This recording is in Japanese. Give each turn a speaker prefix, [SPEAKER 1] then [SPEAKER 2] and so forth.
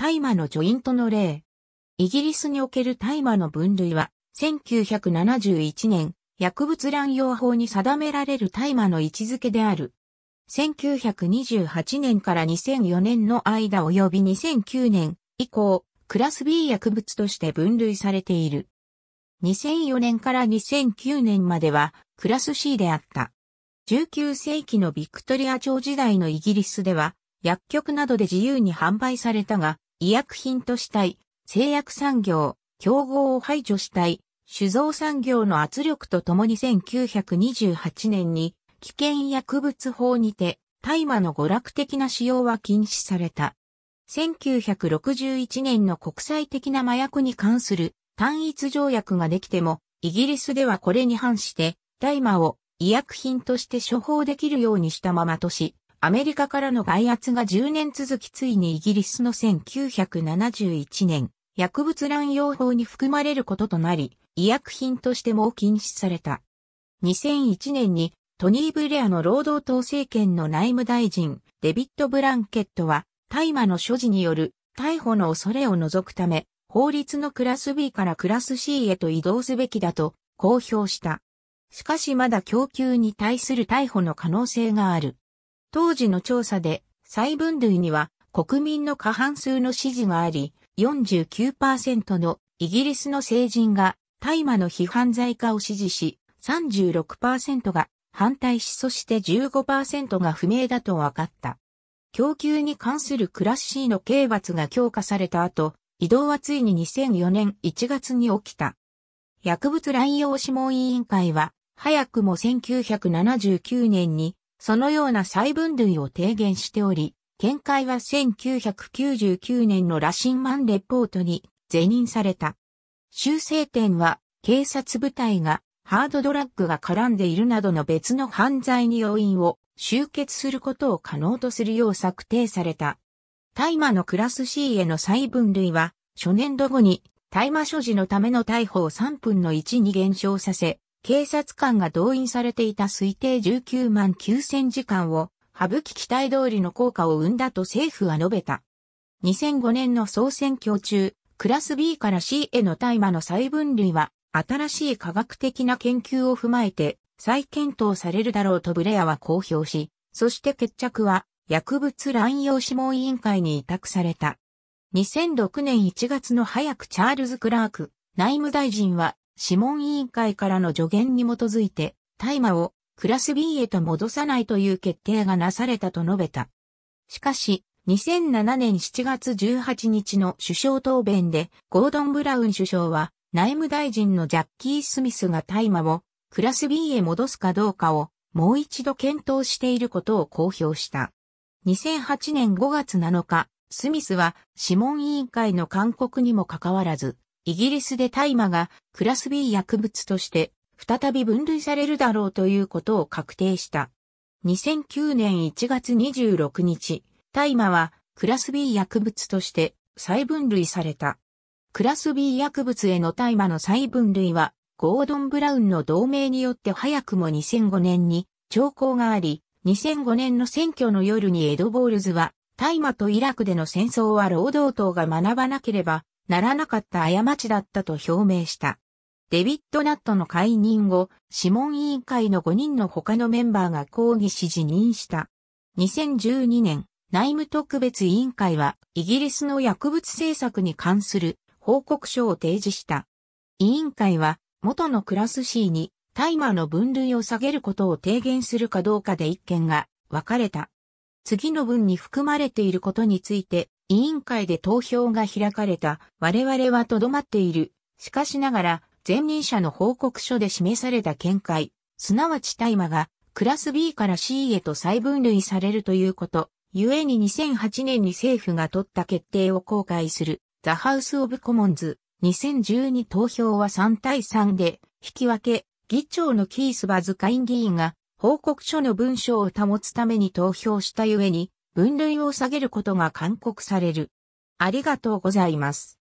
[SPEAKER 1] 大麻のジョイントの例。イギリスにおける大麻の分類は、1971年、薬物乱用法に定められる大麻の位置づけである。1928年から2004年の間及び2009年以降、クラス B 薬物として分類されている。2004年から2009年までは、クラス C であった。19世紀のビクトリア朝時代のイギリスでは、薬局などで自由に販売されたが、医薬品としたい、製薬産業、競合を排除したい、酒造産業の圧力とともに1928年に危険薬物法にて大麻の娯楽的な使用は禁止された。1961年の国際的な麻薬に関する単一条約ができても、イギリスではこれに反して大麻を医薬品として処方できるようにしたままとし、アメリカからの外圧が10年続きついにイギリスの1971年、薬物乱用法に含まれることとなり、医薬品としても禁止された。2001年にトニー・ブレアの労働党政権の内務大臣、デビッド・ブランケットは、大麻の所持による逮捕の恐れを除くため、法律のクラス B からクラス C へと移動すべきだと公表した。しかしまだ供給に対する逮捕の可能性がある。当時の調査で、細分類には国民の過半数の支持があり、49%のイギリスの成人が大麻の批判罪化を支持し、36%が反対し、そして15%が不明だと分かった。供給に関するクラッシーの刑罰が強化された後、移動はついに2004年1月に起きた。薬物乱用諮問委員会は、早くも1979年にそのような細分類を提言しており、見解は1999年の羅針ンレポートに是認された。修正点は、警察部隊がハードドラッグが絡んでいるなどの別の犯罪に要因を集結することを可能とするよう策定された。大麻のクラス C への細分類は、初年度後に大麻所持のための逮捕を3分の1に減少させ、警察官が動員されていた推定19万9000時間を、省き期待通りの効果を生んだと政府は述べた。2005年の総選挙中、クラス B から C への大麻の再分類は、新しい科学的な研究を踏まえて、再検討されるだろうとブレアは公表し、そして決着は、薬物乱用諮問委員会に委託された。2006年1月の早くチャールズ・クラーク、内務大臣は諮問委員会からの助言に基づいて、大麻をクラス B へと戻さないという決定がなされたと述べた。しかし、2007年7月18日の首相答弁で、ゴードン・ブラウン首相は、内務大臣のジャッキー・スミスが大麻をクラス B へ戻すかどうかをもう一度検討していることを公表した。2008年5月7日、スミスは諮問委員会の勧告にもかかわらず、イギリスで大麻がクラス B 薬物として再び分類されるだろうということを確定した。2009年1月26日、大麻はクラス B 薬物として再分類された。クラス B 薬物への大麻の再分類は、ゴードン・ブラウンの同盟によって早くも2005年に兆候があり、2005年の選挙の夜にエド・ボールズは、大麻とイラクでの戦争は労働党が学ばなければならなかった過ちだったと表明した。デビッド・ナットの解任後、諮問委員会の5人の他のメンバーが抗議し辞任した。2012年、内務特別委員会は、イギリスの薬物政策に関する報告書を提示した。委員会は、元のクラス C にタイマーの分類を下げることを提言するかどうかで一件が分かれた。次の文に含まれていることについて委員会で投票が開かれた、我々はとどまっている。しかしながら、前任者の報告書で示された見解、すなわち大麻が、クラス B から C へと再分類されるということ、ゆえに2008年に政府が取った決定を公開する、ザ・ハウス・オブ・コモンズ、2012投票は3対3で、引き分け、議長のキース・バズ・イン議員が、報告書の文章を保つために投票したゆえに、分類を下げることが勧告される。ありがとうございます。